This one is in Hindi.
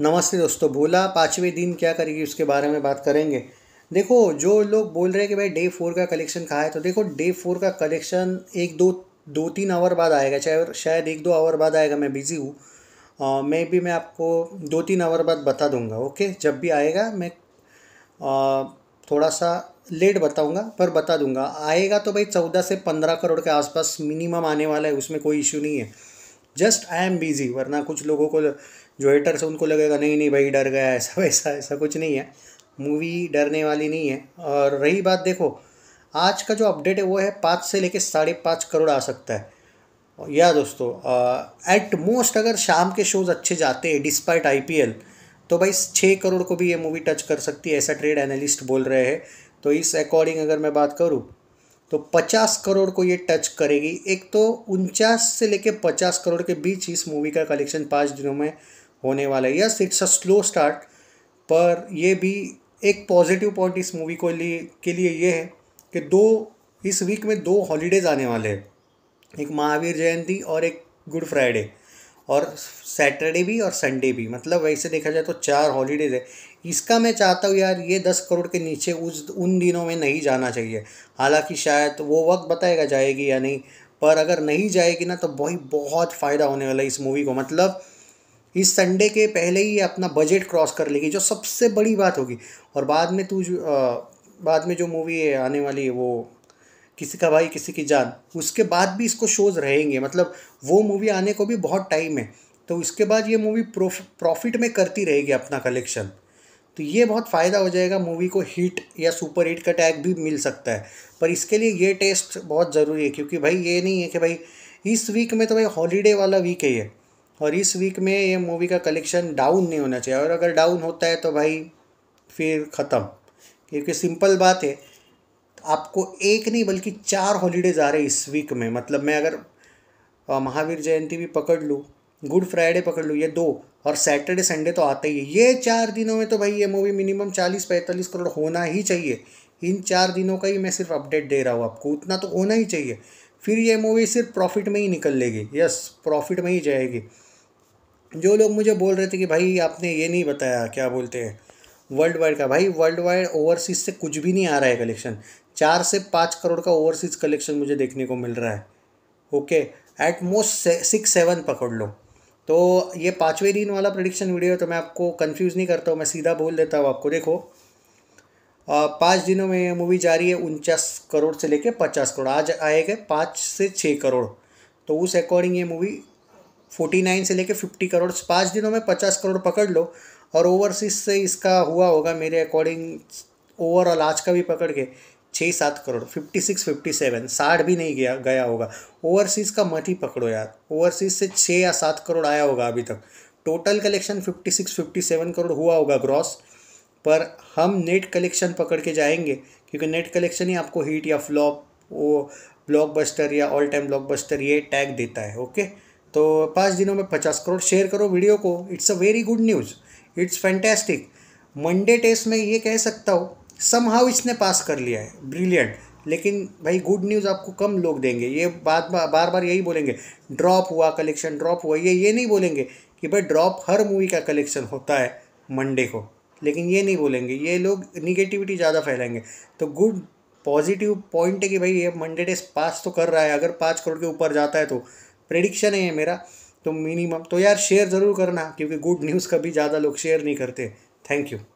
नमस्ते दोस्तों बोला पाँचवें दिन क्या करेगी उसके बारे में बात करेंगे देखो जो लोग बोल रहे हैं कि भाई डे फोर का कलेक्शन कहा है तो देखो डे फोर का कलेक्शन एक दो दो तीन आवर बाद आएगा चाहे शायद एक दो आवर बाद आएगा मैं बिज़ी हूँ मैं भी मैं आपको दो तीन आवर बाद बता दूंगा ओके जब भी आएगा मैं आ, थोड़ा सा लेट बताऊंगा पर बता दूंगा आएगा तो भाई चौदह से पंद्रह करोड़ के आसपास मिनिमम आने वाला है उसमें कोई इशू नहीं है जस्ट आई एम बिजी वरना कुछ लोगों को जो हेटर्स उनको लगेगा नहीं नहीं भाई डर गया ऐसा वैसा ऐसा कुछ नहीं है मूवी डरने वाली नहीं है और रही बात देखो आज का जो अपडेट है वो है पाँच से लेकर साढ़े पाँच करोड़ आ सकता है या दोस्तों एट मोस्ट अगर शाम के शोज़ अच्छे जाते हैं डिस्पाइट आई तो भाई छः करोड़ को भी ये मूवी टच कर सकती है ऐसा ट्रेड एनालिस्ट बोल रहे हैं तो इस अकॉर्डिंग अगर मैं बात करूँ तो 50 करोड़ को ये टच करेगी एक तो उनचास से लेके 50 करोड़ के बीच इस मूवी का कलेक्शन पाँच दिनों में होने वाला है yes it's a slow start पर यह भी एक पॉजिटिव पॉइंट इस मूवी को लिए के लिए ये है कि दो इस वीक में दो हॉलीडेज़ आने वाले हैं एक महावीर जयंती और एक गुड फ्राइडे और सैटरडे भी और संडे भी मतलब वैसे देखा जाए तो चार हॉलीडेज़ है इसका मैं चाहता हूँ यार ये दस करोड़ के नीचे उस उन दिनों में नहीं जाना चाहिए हालांकि शायद वो वक्त बताएगा जाएगी या नहीं पर अगर नहीं जाएगी ना तो वही बहुत फ़ायदा होने वाला है इस मूवी को मतलब इस संडे के पहले ही अपना बजट क्रॉस कर लेगी जो सबसे बड़ी बात होगी और बाद में तू जो, बाद में जो मूवी आने वाली है वो किसी का भाई किसी की जान उसके बाद भी इसको शोज़ रहेंगे मतलब वो मूवी आने को भी बहुत टाइम है तो उसके बाद ये मूवी प्रॉफिट में करती रहेगी अपना कलेक्शन तो ये बहुत फ़ायदा हो जाएगा मूवी को हिट या सुपर हिट का टैग भी मिल सकता है पर इसके लिए ये टेस्ट बहुत ज़रूरी है क्योंकि भाई ये नहीं है कि भाई इस वीक में तो भाई हॉलीडे वाला वीक है ये और इस वीक में ये मूवी का कलेक्शन डाउन नहीं होना चाहिए और अगर डाउन होता है तो भाई फिर ख़त्म क्योंकि सिंपल बात है आपको एक नहीं बल्कि चार हॉलीडेज़ आ रहे इस वीक में मतलब मैं अगर महावीर जयंती भी पकड़ लूँ गुड फ्राइडे पकड़ लूँ ये दो और सैटरडे संडे तो आते ही है ये चार दिनों में तो भाई ये मूवी मिनिमम चालीस पैंतालीस करोड़ होना ही चाहिए इन चार दिनों का ही मैं सिर्फ अपडेट दे रहा हूँ आपको उतना तो होना ही चाहिए फिर ये मूवी सिर्फ प्रॉफिट में ही निकल लेगी यस प्रॉफिट में ही जाएगी जो लोग मुझे बोल रहे थे कि भाई आपने ये नहीं बताया क्या बोलते हैं वर्ल्ड वाइड का भाई वर्ल्ड वाइड ओवरसीज से कुछ भी नहीं आ रहा है कलेक्शन चार से पाँच करोड़ का ओवरसीज कलेक्शन मुझे देखने को मिल रहा है okay at most six seven पकड़ लो तो ये पाँचवें दिन वाला प्रडिक्शन वीडियो है तो मैं आपको कंफ्यूज नहीं करता हूँ मैं सीधा बोल देता हूँ आपको देखो पाँच दिनों में ये मूवी जा रही है उनचास करोड़ से लेके पचास करोड़ आज आएगा पाँच से छः करोड़ तो उस अकॉर्डिंग ये मूवी फोर्टी नाइन से लेके फिफ्टी करोड़ पाँच दिनों में पचास करोड़ पकड़ लो और ओवरसीज से इसका हुआ होगा मेरे अकॉर्डिंग ओवरऑल आज का भी पकड़ के छः सात crore fifty six fifty seven साठ भी नहीं गया गया होगा ओवरसीज़ का मत ही पकड़ो यार ओवरसीज़ से छः या सात करोड़ आया होगा अभी तक total collection fifty six fifty seven crore हुआ होगा ग्रॉस पर हम नेट कलेक्शन पकड़ के जाएंगे क्योंकि नेट कलेक्शन ही आपको हीट या फ्लॉप वो ब्लॉकबस्टर या ऑल टाइम ब्लॉकबस्टर ये टैग देता है ओके तो पाँच दिनों में पचास करोड़ शेयर करो वीडियो को it's a very good news it's fantastic Monday test में ये कह सकता हूँ सम हाउ इसने पास कर लिया है ब्रिलियंट लेकिन भाई गुड न्यूज़ आपको कम लोग देंगे ये बात बार बार यही बोलेंगे ड्रॉप हुआ कलेक्शन ड्रॉप हुआ ये ये नहीं बोलेंगे कि भाई ड्रॉप हर मूवी का कलेक्शन होता है मंडे को लेकिन ये नहीं बोलेंगे ये लोग निगेटिविटी ज़्यादा फैलाएंगे तो गुड पॉजिटिव पॉइंट है कि भाई ये मंडे डेज पास तो कर रहा है अगर पाँच करोड़ के ऊपर जाता है तो प्रडिक्शन है मेरा तो मिनिमम तो यार शेयर ज़रूर करना क्योंकि गुड न्यूज़ कभी ज़्यादा लोग शेयर नहीं करते थैंक यू